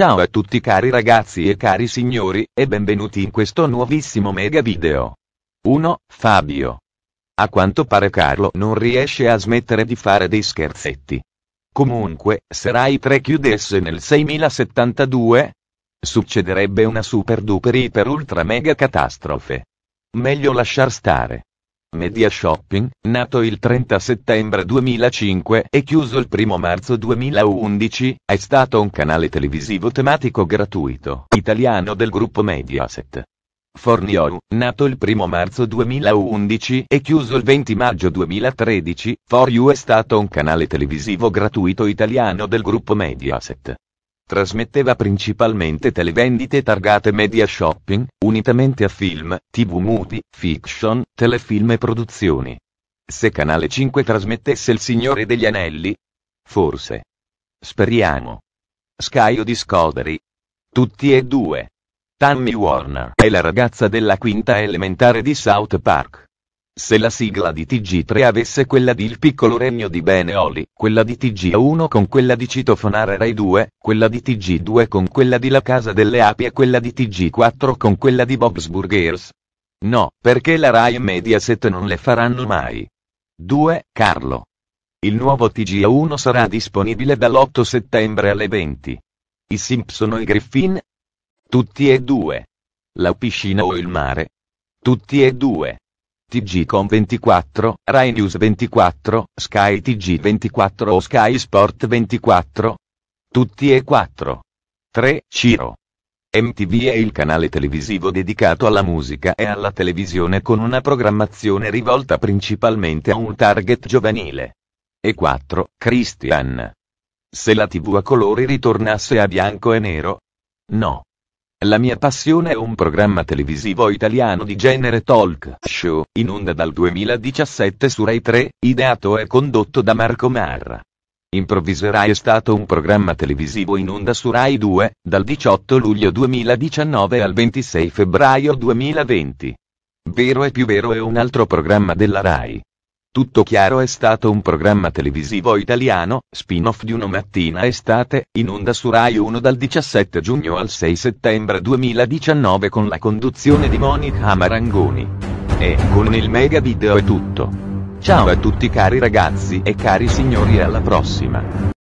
Ciao a tutti cari ragazzi e cari signori, e benvenuti in questo nuovissimo mega video. 1. Fabio. A quanto pare Carlo non riesce a smettere di fare dei scherzetti. Comunque, se Rai 3 chiudesse nel 6072, succederebbe una super duper iper ultra mega catastrofe. Meglio lasciar stare. Media Shopping, nato il 30 settembre 2005 e chiuso il 1 marzo 2011, è stato un canale televisivo tematico gratuito italiano del gruppo Mediaset. Fornio, nato il 1 marzo 2011 e chiuso il 20 maggio 2013, For You è stato un canale televisivo gratuito italiano del gruppo Mediaset. Trasmetteva principalmente televendite targate media shopping, unitamente a film, tv muti, fiction, telefilm e produzioni. Se Canale 5 trasmettesse Il Signore degli Anelli? Forse. Speriamo. Sky o Discovery? Tutti e due. Tammy Warner è la ragazza della quinta elementare di South Park. Se la sigla di TG3 avesse quella di Il piccolo regno di Beneoli, quella di TG1 con quella di Citofonare Rai 2, quella di TG2 con quella di La Casa delle Api e quella di TG4 con quella di Bob's Burgers? No, perché la Rai e Mediaset non le faranno mai. 2. Carlo. Il nuovo TG1 sarà disponibile dall'8 settembre alle 20. I Simpson o i Griffin? Tutti e due. La piscina o il mare? Tutti e due. TG Com 24, Rai News 24, Sky TG 24 o Sky Sport 24. Tutti e quattro. 3. Ciro. MTV è il canale televisivo dedicato alla musica e alla televisione con una programmazione rivolta principalmente a un target giovanile. E 4. Christian. Se la TV a colori ritornasse a bianco e nero? No. La mia passione è un programma televisivo italiano di genere talk show, in onda dal 2017 su Rai 3, ideato e condotto da Marco Marra. Improvviserai è stato un programma televisivo in onda su Rai 2, dal 18 luglio 2019 al 26 febbraio 2020. Vero e più vero è un altro programma della Rai. Tutto chiaro è stato un programma televisivo italiano, spin-off di una mattina estate, in onda su Rai 1 dal 17 giugno al 6 settembre 2019 con la conduzione di Monica Marangoni. E con il mega video è tutto. Ciao a tutti cari ragazzi e cari signori e alla prossima.